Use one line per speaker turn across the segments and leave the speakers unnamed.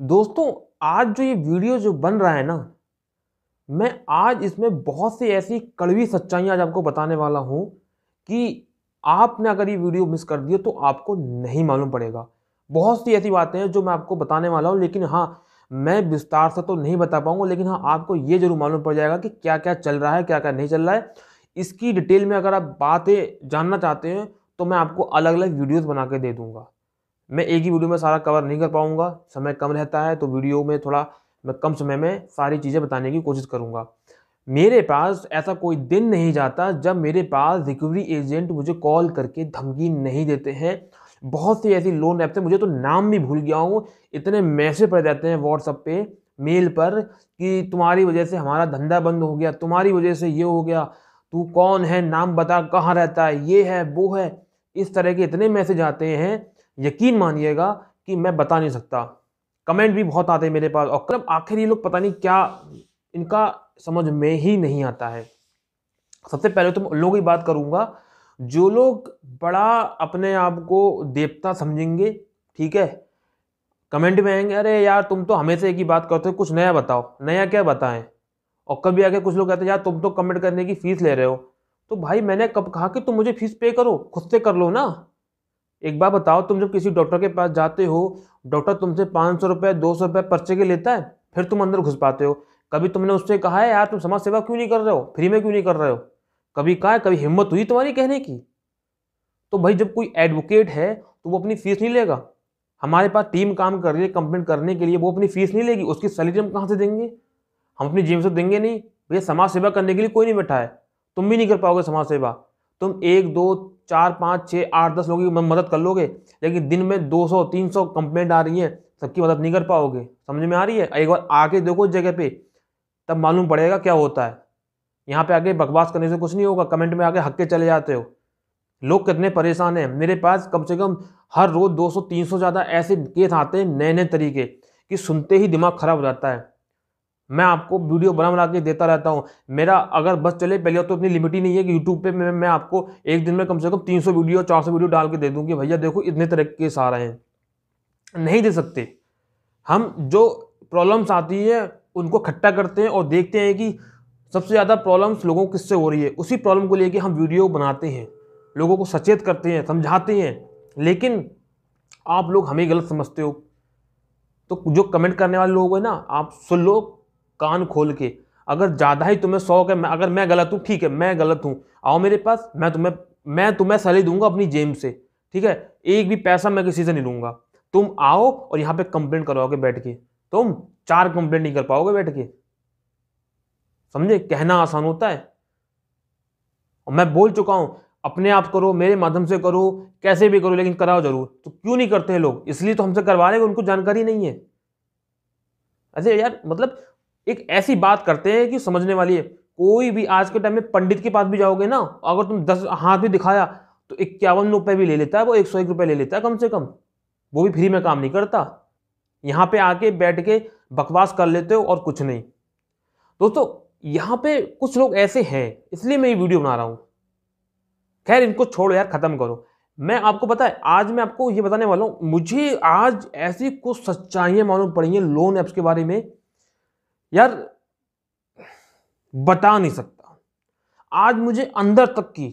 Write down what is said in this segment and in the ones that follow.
दोस्तों आज जो ये वीडियो जो बन रहा है ना मैं आज इसमें बहुत सी ऐसी कड़वी सच्चाइयाँ आज आपको बताने वाला हूँ कि आपने अगर ये वीडियो मिस कर दिया तो आपको नहीं मालूम पड़ेगा बहुत सी ऐसी बातें हैं जो मैं आपको बताने वाला हूँ लेकिन हाँ मैं विस्तार से तो नहीं बता पाऊँगा लेकिन हाँ आपको ये जरूर मालूम पड़ जाएगा कि क्या क्या चल रहा है क्या क्या नहीं चल रहा है इसकी डिटेल में अगर आप बातें जानना चाहते हैं तो मैं आपको अलग अलग वीडियोज़ बना के दे दूँगा मैं एक ही वीडियो में सारा कवर नहीं कर पाऊँगा समय कम रहता है तो वीडियो में थोड़ा मैं कम समय में सारी चीज़ें बताने की कोशिश करूँगा मेरे पास ऐसा कोई दिन नहीं जाता जब मेरे पास रिकवरी एजेंट मुझे कॉल करके धमकी नहीं देते हैं बहुत सी ऐसी लोन ऐप से मुझे तो नाम भी भूल गया हूँ इतने मैसेज पड़ जाते हैं व्हाट्सअप पे मेल पर कि तुम्हारी वजह से हमारा धंधा बंद हो गया तुम्हारी वजह से ये हो गया तू कौन है नाम बता कहाँ रहता है ये है वो है इस तरह के इतने मैसेज आते हैं यकीन मानिएगा कि मैं बता नहीं सकता कमेंट भी बहुत आते हैं मेरे पास और कब आखिर ये लोग पता नहीं क्या इनका समझ में ही नहीं आता है सबसे पहले तो मैं लोगों की बात करूँगा जो लोग बड़ा अपने आप को देवता समझेंगे ठीक है कमेंट में आएंगे अरे यार तुम तो हमेशा एक ही बात करते हो कुछ नया बताओ नया क्या बताएं और कभी आके कुछ लोग कहते हैं यार तुम तो कमेंट करने की फ़ीस ले रहे हो तो भाई मैंने कब कहा कि तुम मुझे फीस पे करो खुद से कर लो ना एक बार बताओ तुम जब किसी डॉक्टर के पास जाते हो डॉक्टर तुमसे पाँच सौ रुपये दो सौ रुपये पर्चे के लेता है फिर तुम अंदर घुस पाते हो कभी तुमने उससे कहा है यार तुम समाज सेवा क्यों नहीं कर रहे हो फ्री में क्यों नहीं कर रहे हो कभी कहा है कभी हिम्मत हुई तुम्हारी कहने की तो भाई जब कोई एडवोकेट है तो वो अपनी फीस नहीं लेगा हमारे पास टीम काम कर रही है कंप्लेंट करने के लिए वो अपनी फीस नहीं लेगी उसकी सैलरी हम कहाँ से देंगे हम अपनी जेब से तो देंगे नहीं भैया समाज सेवा करने के लिए कोई नहीं बैठा है तुम भी नहीं कर पाओगे समाज सेवा तुम एक दो चार पाँच छः आठ दस लोगों की मदद कर लोगे लेकिन दिन में दो सौ तीन सौ कंप्लेंट आ रही हैं सबकी मदद नहीं कर पाओगे समझ में आ रही है एक बार आके देखो जगह पे तब मालूम पड़ेगा क्या होता है यहाँ पे आके बकवास करने से कुछ नहीं होगा कमेंट में आके हक्के चले जाते हो लोग कितने परेशान हैं मेरे पास कम से कम हर रोज दो सौ ज़्यादा ऐसे केस आते हैं नए नए तरीके कि सुनते ही दिमाग ख़राब हो जाता है मैं आपको वीडियो बना बना के देता रहता हूँ मेरा अगर बस चले पहले तो इतनी लिमिट ही नहीं है कि यूट्यूब पे मैं, मैं आपको एक दिन में कम से कम 300 वीडियो 400 वीडियो डाल के दे दूँ कि भैया देखो इतने तरह के रहे हैं नहीं दे सकते हम जो प्रॉब्लम्स आती है उनको इकट्ठा करते हैं और देखते हैं कि सबसे ज़्यादा प्रॉब्लम्स लोगों को किससे हो रही है उसी प्रॉब्लम को लेके हम वीडियो बनाते हैं लोगों को सचेत करते हैं समझाते हैं लेकिन आप लोग हमें गलत समझते हो तो जो कमेंट करने वाले लोग हैं ना आप सुन लो कान खोल के अगर ज़्यादा ही तुम्हें शौक है अगर मैं गलत हूँ ठीक है मैं गलत हूँ आओ मेरे पास मैं तुम्हें मैं तुम्हें सैलरी दूंगा अपनी जेब से ठीक है एक भी पैसा मैं किसी से नहीं लूंगा तुम आओ और यहाँ पे कंप्लेंट करोगे बैठ के तुम चार कंप्लेंट नहीं कर पाओगे बैठ के समझे कहना आसान होता है और मैं बोल चुका हूँ अपने आप करो मेरे माध्यम से करो कैसे भी करो लेकिन कराओ जरूर तो क्यों नहीं करते हैं लोग इसलिए तो हमसे करवा रहे हैं उनको जानकारी नहीं है ऐसे यार मतलब एक ऐसी बात करते हैं कि समझने वाली है कोई भी आज के टाइम में पंडित के पास भी जाओगे ना अगर तुम दस हाथ भी दिखाया तो इक्यावन रुपये भी ले लेता है वो एक सौ एक रुपये ले लेता है कम से कम वो भी फ्री में काम नहीं करता यहाँ पे आके बैठ के बकवास कर लेते हो और कुछ नहीं दोस्तों यहाँ पे कुछ लोग ऐसे हैं इसलिए मैं ये वीडियो बना रहा हूँ खैर इनको छोड़ो यार ख़त्म करो मैं आपको पता है आज मैं आपको ये बताने वाला हूँ मुझे आज ऐसी कुछ सच्चाइयाँ मालूम पड़ी हैं लोन ऐप्स के बारे में यार बता नहीं सकता आज मुझे अंदर तक की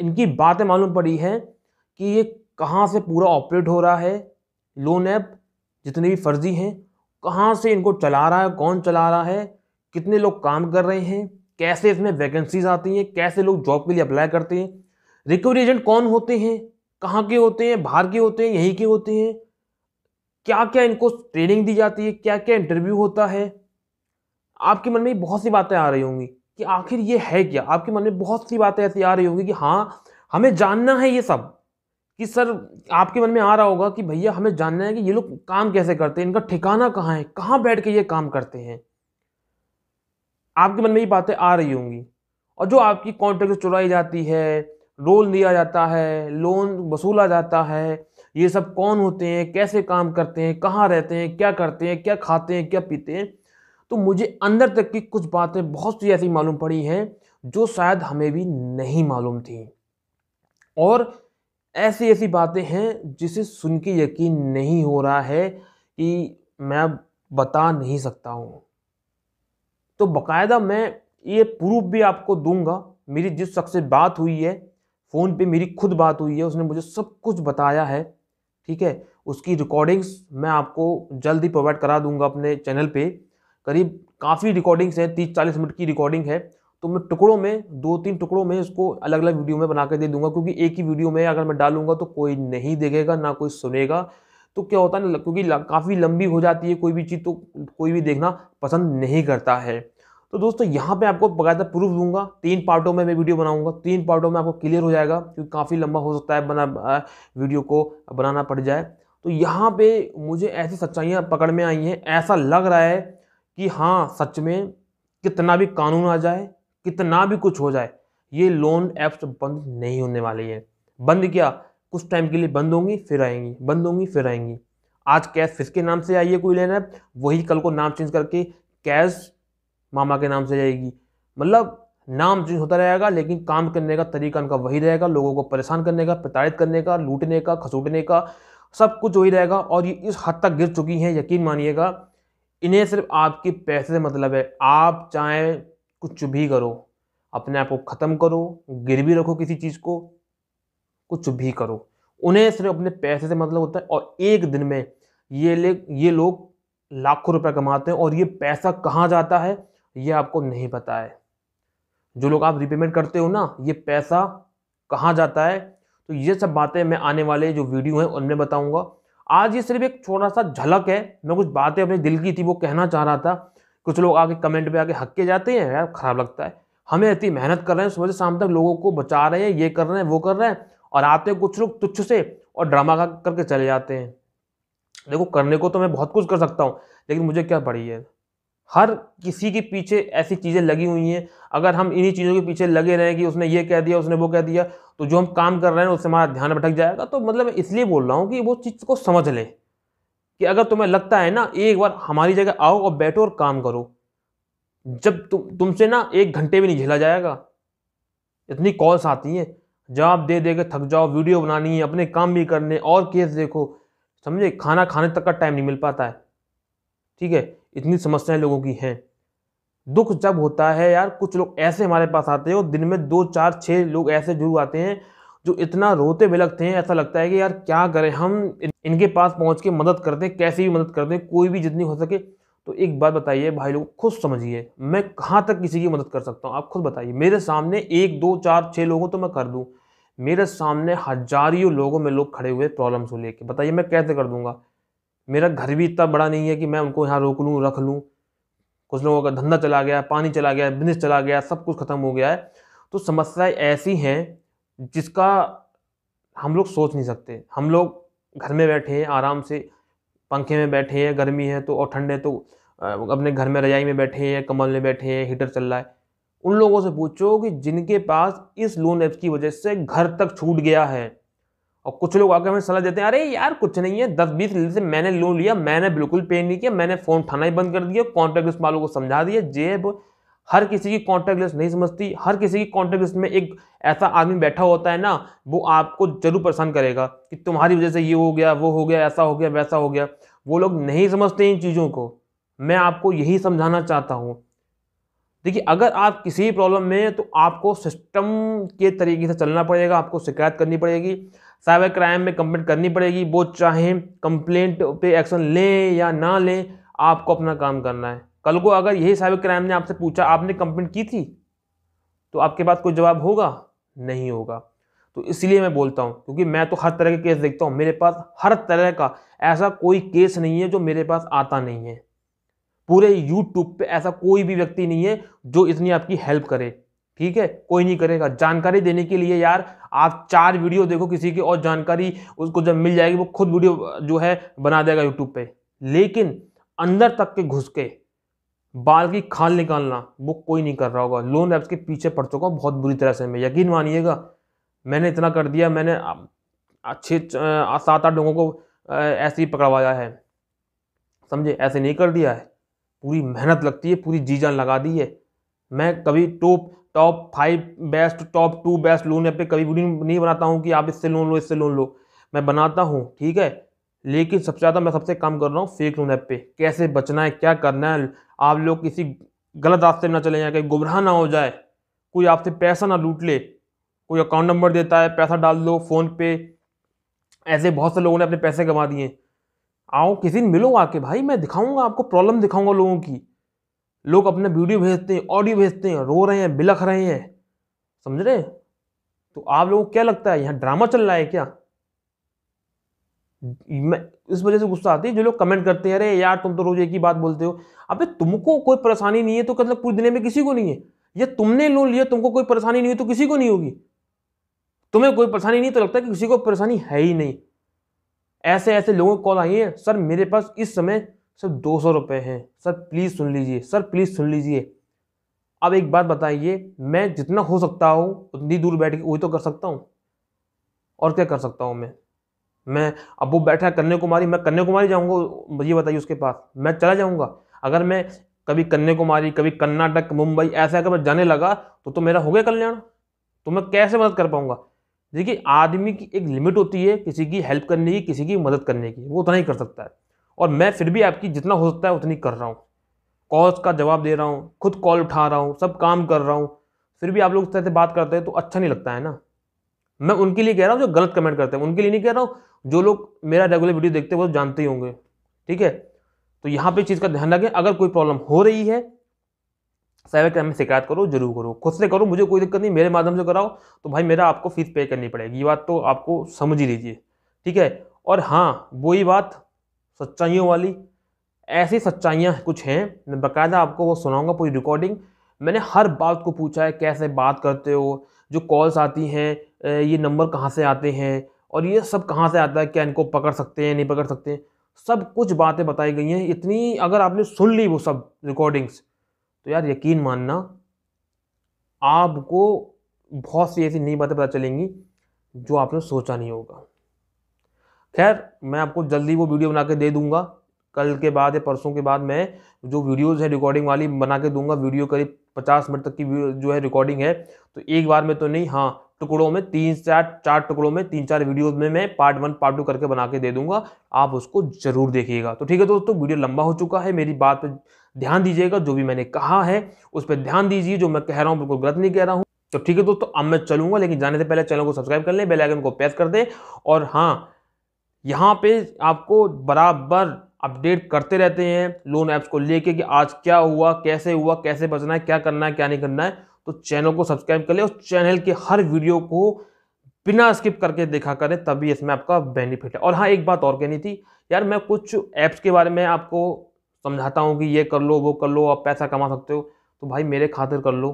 इनकी बातें मालूम पड़ी हैं कि ये कहाँ से पूरा ऑपरेट हो रहा है लोन ऐप जितने भी फर्जी हैं कहाँ से इनको चला रहा है कौन चला रहा है कितने लोग काम कर रहे हैं कैसे इसमें वैकेंसीज आती हैं कैसे लोग जॉब के लिए अप्लाई करते हैं रिकवरी एजेंट कौन होते हैं कहाँ के होते हैं बाहर के होते हैं यहीं के होते हैं क्या क्या इनको ट्रेनिंग दी जाती है क्या क्या इंटरव्यू होता है आपके मन में बहुत सी बातें आ रही होंगी कि आखिर ये है क्या आपके मन में बहुत सी बातें ऐसी आ रही होंगी कि हाँ हमें जानना है ये सब कि सर आपके मन में आ रहा होगा कि भैया हमें जानना है कि ये लोग काम कैसे करते हैं इनका ठिकाना कहाँ है कहाँ बैठ के ये काम करते हैं आपके मन में ये बातें आ रही होंगी और जो आपकी कॉन्ट्रैक्ट चुराई जाती है रोल दिया जाता है लोन वसूला जाता है ये सब कौन होते हैं कैसे काम करते हैं कहाँ रहते हैं क्या करते हैं क्या खाते हैं क्या पीते हैं तो मुझे अंदर तक की कुछ बातें बहुत सी ऐसी मालूम पड़ी हैं जो शायद हमें भी नहीं मालूम थी और ऐसी ऐसी बातें हैं जिसे सुन के यकीन नहीं हो रहा है कि मैं बता नहीं सकता हूँ तो बकायदा मैं ये प्रूफ भी आपको दूंगा मेरी जिस शख्स से बात हुई है फ़ोन पे मेरी खुद बात हुई है उसने मुझे सब कुछ बताया है ठीक है उसकी रिकॉर्डिंग्स मैं आपको जल्द ही प्रोवाइड करा दूंगा अपने चैनल पे करीब काफ़ी रिकॉर्डिंग्स हैं तीस चालीस मिनट की रिकॉर्डिंग है तो मैं टुकड़ों में दो तीन टुकड़ों में इसको अलग अलग वीडियो में बना के दे दूंगा क्योंकि एक ही वीडियो में अगर मैं डालूंगा तो कोई नहीं देखेगा ना कोई सुनेगा तो क्या होता है ना क्योंकि काफ़ी लंबी हो जाती है कोई भी चीज़ तो कोई भी देखना पसंद नहीं करता है तो दोस्तों यहाँ पे आपको बकायदा प्रूफ दूंगा तीन पार्टों में मैं वीडियो बनाऊंगा तीन पार्टों में आपको क्लियर हो जाएगा क्योंकि काफ़ी लंबा हो सकता है बना वीडियो को बनाना पड़ जाए तो यहाँ पे मुझे ऐसी सच्चाइयाँ पकड़ में आई हैं ऐसा लग रहा है कि हाँ सच में कितना भी कानून आ जाए कितना भी कुछ हो जाए ये लोन ऐप्स बंद नहीं होने वाली है बंद क्या कुछ टाइम के लिए बंद होंगी फिर आएंगी बंद होंगी फिर आएंगी आज कैश फिस के नाम से आई है कोई लेन ऐप वही कल को नाम चेंज करके कैश मामा के नाम से जाएगी मतलब नाम चेंज होता रहेगा लेकिन काम करने का तरीका उनका वही रहेगा लोगों को परेशान करने का प्रताड़ित करने का लूटने का खसूटने का सब कुछ वही रहेगा और ये इस हद तक गिर चुकी हैं यकीन मानिएगा इन्हें सिर्फ आपके पैसे से मतलब है आप चाहे कुछ भी करो अपने आप को ख़त्म करो गिर भी रखो किसी चीज़ को कुछ भी करो उन्हें सिर्फ अपने पैसे से मतलब होता है और एक दिन में ये ले ये लोग लाखों रुपए कमाते हैं और ये पैसा कहाँ जाता है ये आपको नहीं पता है जो लोग आप रिपेमेंट करते हो ना ये पैसा कहाँ जाता है तो ये सब बातें मैं आने वाले जो वीडियो हैं उनमें बताऊँगा आज ये सिर्फ एक छोटा सा झलक है मैं कुछ बातें अपने दिल की थी वो कहना चाह रहा था कुछ लोग आके कमेंट पे आके हक्के जाते हैं यार खराब लगता है हमें इतनी मेहनत कर रहे हैं सुबह से शाम तक लोगों को बचा रहे हैं ये कर रहे हैं वो कर रहे हैं और आते हैं कुछ लोग तुच्छ से और ड्रामा करके चले जाते हैं देखो करने को तो मैं बहुत कुछ कर सकता हूँ लेकिन मुझे क्या पड़ी है हर किसी के पीछे ऐसी चीज़ें लगी हुई हैं अगर हम इन्हीं चीज़ों के पीछे लगे रहें कि उसने ये कह दिया उसने वो कह दिया तो जो हम काम कर रहे हैं उससे हमारा ध्यान भटक जाएगा तो मतलब मैं इसलिए बोल रहा हूँ कि वो चीज़ को समझ लें कि अगर तुम्हें लगता है ना एक बार हमारी जगह आओ और बैठो और काम करो जब तु, तुमसे ना एक घंटे भी नहीं झेला जाएगा इतनी कॉल्स आती हैं जवाब दे दे के थक जाओ वीडियो बनानी है अपने काम भी करने और केस देखो समझे खाना खाने तक का टाइम नहीं मिल पाता है ठीक है इतनी समस्याएं लोगों की हैं दुख जब होता है यार कुछ लोग ऐसे हमारे पास आते हैं और दिन में दो चार छः लोग ऐसे जुड़ आते हैं जो इतना रोते बिलकते हैं ऐसा लगता है कि यार क्या करें हम इनके पास पहुंच के मदद करते हैं कैसे भी मदद करते हैं कोई भी जितनी हो सके तो एक बात बताइए भाई लोग खुद समझिए मैं कहाँ तक किसी की मदद कर सकता हूँ आप खुद बताइए मेरे सामने एक दो चार छः लोगों तो मैं कर दूँ मेरे सामने हजारियों लोगों में लोग खड़े हुए प्रॉब्लम्स को लेकर बताइए मैं कैसे कर दूंगा मेरा घर भी इतना बड़ा नहीं है कि मैं उनको यहाँ रोक लूँ रख लूँ कुछ लोगों का धंधा चला गया पानी चला गया बिजनेस चला गया सब कुछ ख़त्म हो गया है तो समस्याएं ऐसी हैं जिसका हम लोग सोच नहीं सकते हम लोग घर में बैठे हैं आराम से पंखे में बैठे हैं गर्मी है तो और ठंड है तो अपने घर में रजाई में बैठे हैं कमल में बैठे हैं हीटर चल रहा है उन लोगों से पूछो कि जिनके पास इस लोन ऐप की वजह से घर तक छूट गया है और कुछ लोग आकर हमें सलाह देते हैं अरे यार कुछ नहीं है दस बीस से मैंने लोन लिया मैंने बिल्कुल पे नहीं किया मैंने फ़ोन उठाना ही बंद कर दिया कॉन्टैक्ट लिस्ट वालों को समझा दिया जेब हर किसी की कॉन्टैक्ट लिस्ट नहीं समझती हर किसी की कॉन्टैक्ट लिस्ट में एक ऐसा आदमी बैठा होता है ना वो आपको जरूर परेशान करेगा कि तुम्हारी वजह से ये हो गया वो हो गया ऐसा हो गया वैसा हो गया वो लोग नहीं समझते इन चीज़ों को मैं आपको यही समझाना चाहता हूँ देखिए अगर आप किसी प्रॉब्लम में तो आपको सिस्टम के तरीके से चलना पड़ेगा आपको शिकायत करनी पड़ेगी साइबर क्राइम में कंप्लेंट करनी पड़ेगी वो चाहें कंप्लेंट पे एक्शन लें या ना लें आपको अपना काम करना है कल को अगर यही साइबर क्राइम ने आपसे पूछा आपने कंप्लेंट की थी तो आपके पास कोई जवाब होगा नहीं होगा तो इसलिए मैं बोलता हूँ क्योंकि मैं तो हर तरह के केस देखता हूँ मेरे पास हर तरह का ऐसा कोई केस नहीं है जो मेरे पास आता नहीं है पूरे यूट्यूब पे ऐसा कोई भी व्यक्ति नहीं है जो इतनी आपकी हेल्प करे ठीक है कोई नहीं करेगा जानकारी देने के लिए यार आप चार वीडियो देखो किसी की और जानकारी उसको जब मिल जाएगी वो खुद वीडियो जो है बना देगा यूट्यूब पे लेकिन अंदर तक के घुस के बाल की खाल निकालना वो कोई नहीं कर रहा होगा लोन ऐप्स के पीछे पड़ चुका हूँ बहुत बुरी तरह से मैं यकीन मानिएगा मैंने इतना कर दिया मैंने अच्छे सात आठ लोगों को ऐसे ही पकड़वाया है समझे ऐसे नहीं कर दिया है पूरी मेहनत लगती है पूरी जी जान लगा दी है मैं कभी top top five best top two best loan app पे कभी भी नहीं बनाता हूँ कि आप इससे लोन लो इससे लोन लो मैं बनाता हूँ ठीक है लेकिन सबसे ज़्यादा मैं सबसे काम कर रहा हूँ फेक लोन ऐप पे कैसे बचना है क्या करना है आप लोग किसी गलत रास्ते में ना चले जाए कहीं गुमराह ना हो जाए कोई आपसे पैसा ना लूट ले कोई अकाउंट नंबर देता है पैसा डाल दो फ़ोन पे ऐसे बहुत से लोगों ने अपने पैसे कमा दिए आओ किसी दिन मिलो आके भाई मैं दिखाऊंगा आपको प्रॉब्लम दिखाऊंगा लोगों की लोग अपने वीडियो भेजते हैं ऑडियो भेजते हैं रो रहे हैं बिलख रहे हैं समझ रहे हैं तो आप लोगों को क्या लगता है यहाँ ड्रामा चल रहा है क्या मैं इस वजह से गुस्सा आती है जो लोग कमेंट करते हैं अरे यार तुम तो रोज एक ही बात बोलते हो अबे तुमको कोई परेशानी नहीं है तो मतलब पूरी दुनिया में किसी को नहीं है या तुमने लोन लिया तुमको कोई परेशानी नहीं है तो किसी को नहीं होगी तुम्हें कोई परेशानी नहीं तो लगता है कि किसी को परेशानी है ही नहीं ऐसे ऐसे लोगों को कॉल आई है सर मेरे पास इस समय सिर्फ दो सौ रुपये हैं सर प्लीज़ सुन लीजिए सर प्लीज़ सुन लीजिए अब एक बात बताइए मैं जितना हो सकता हूँ उतनी दूर बैठ के वही तो कर सकता हूँ और क्या कर सकता हूँ मैं मैं अब वो बैठा है कन्याकुमारी मैं कन्याकुमारी जाऊँगा ये बताइए उसके पास मैं चला जाऊँगा अगर मैं कभी कन्याकुमारी कभी कर्नाटक मुंबई ऐसे अगर मैं जाने लगा तो तो मेरा हो गया कल्याण तो मैं कैसे मदद कर पाऊँगा देखिए आदमी की एक लिमिट होती है किसी की हेल्प करने की किसी की मदद करने की वो उतना ही कर सकता है और मैं फिर भी आपकी जितना हो सकता है उतनी कर रहा हूँ कॉल्स का जवाब दे रहा हूँ खुद कॉल उठा रहा हूँ सब काम कर रहा हूँ फिर भी आप लोग इस तरह से बात करते हैं तो अच्छा नहीं लगता है ना मैं उनके लिए कह रहा हूँ जो गलत कमेंट करते हैं उनके लिए नहीं कह रहा हूँ जो लोग मेरा रेगुलर वीडियो देखते हैं वो तो जानते ही होंगे ठीक है तो यहाँ पर चीज़ का ध्यान रखें अगर कोई प्रॉब्लम हो रही है साइबर क्राइम में शिकायत करो जरूर करो खुद से करो मुझे कोई दिक्कत नहीं मेरे माध्यम से कराओ तो भाई मेरा आपको फीस पे करनी पड़ेगी ये बात तो आपको समझ ही लीजिए ठीक है और हाँ वही बात सच्चाइयों वाली ऐसी सच्चाइयाँ कुछ हैं मैं बाकायदा आपको वो सुनाऊँगा पूरी रिकॉर्डिंग मैंने हर बात को पूछा है कैसे बात करते हो जो कॉल्स आती हैं ये नंबर कहाँ से आते हैं और ये सब कहाँ से आता है क्या इनको पकड़ सकते हैं नहीं पकड़ सकते हैं सब कुछ बातें बताई गई हैं इतनी अगर आपने सुन ली वो सब रिकॉर्डिंग्स तो यार यकीन मानना आपको बहुत सी ऐसी नई बातें पता चलेंगी जो आपने सोचा नहीं होगा खैर मैं आपको जल्दी वो वीडियो बना के दे दूंगा कल के बाद या परसों के बाद मैं जो वीडियोज़ है रिकॉर्डिंग वाली बना के दूंगा वीडियो करीब पचास मिनट तक की जो है रिकॉर्डिंग है तो एक बार में तो नहीं हाँ टुकड़ों में तीन चार चार टुकड़ों में तीन चार वीडियोस में मैं पार्ट वन पार्ट टू करके बना के दे दूंगा आप उसको जरूर देखिएगा तो ठीक है दोस्तों तो वीडियो लंबा हो चुका है मेरी बात पर ध्यान दीजिएगा जो भी मैंने कहा है उस पर ध्यान दीजिए जो मैं कह रहा हूँ बिल्कुल गलत नहीं कह रहा हूँ तो ठीक है दोस्तों अब मैं चलूंगा लेकिन जाने से पहले चैनल को सब्सक्राइब कर लें बेलाइकन को प्रेस कर दें और हाँ यहाँ पे आपको बराबर अपडेट करते रहते हैं लोन ऐप्स को लेके कि आज क्या हुआ कैसे हुआ कैसे बचना है क्या करना है क्या नहीं करना है तो चैनल को सब्सक्राइब कर लें और चैनल के हर वीडियो को बिना स्किप करके देखा करें तभी इसमें आपका बेनिफिट है और हाँ एक बात और कहनी थी यार मैं कुछ ऐप्स के बारे में आपको समझाता हूँ कि ये कर लो वो कर लो आप पैसा कमा सकते हो तो भाई मेरे खातिर कर लो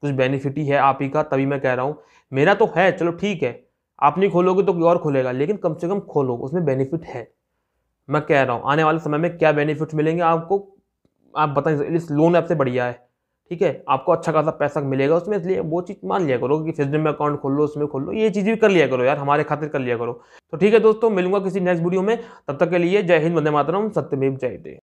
कुछ बेनिफिट ही है आप ही का तभी मैं कह रहा हूँ मेरा तो है चलो ठीक है आप नहीं खोलोगे तो कोई और खोलेगा लेकिन कम से कम खोलो उसमें बेनिफिट है मैं कह रहा हूँ आने वाले समय में क्या बेनिफिट मिलेंगे आपको आप बता नहीं इस लोन ऐप से बढ़िया है ठीक है आपको अच्छा खासा पैसा मिलेगा उसमें इसलिए वो चीज़ मान लिया करो कि फेसबुक में अकाउंट खोल लो उसमें खोल लो ये चीज़ भी कर लिया करो यार हमारे खातिर कर लिया करो तो ठीक है दोस्तों मिलूंगा किसी नेक्स्ट वीडियो में तब तक के लिए जय हिंद वंदे मातरम सत्यमेव जय दे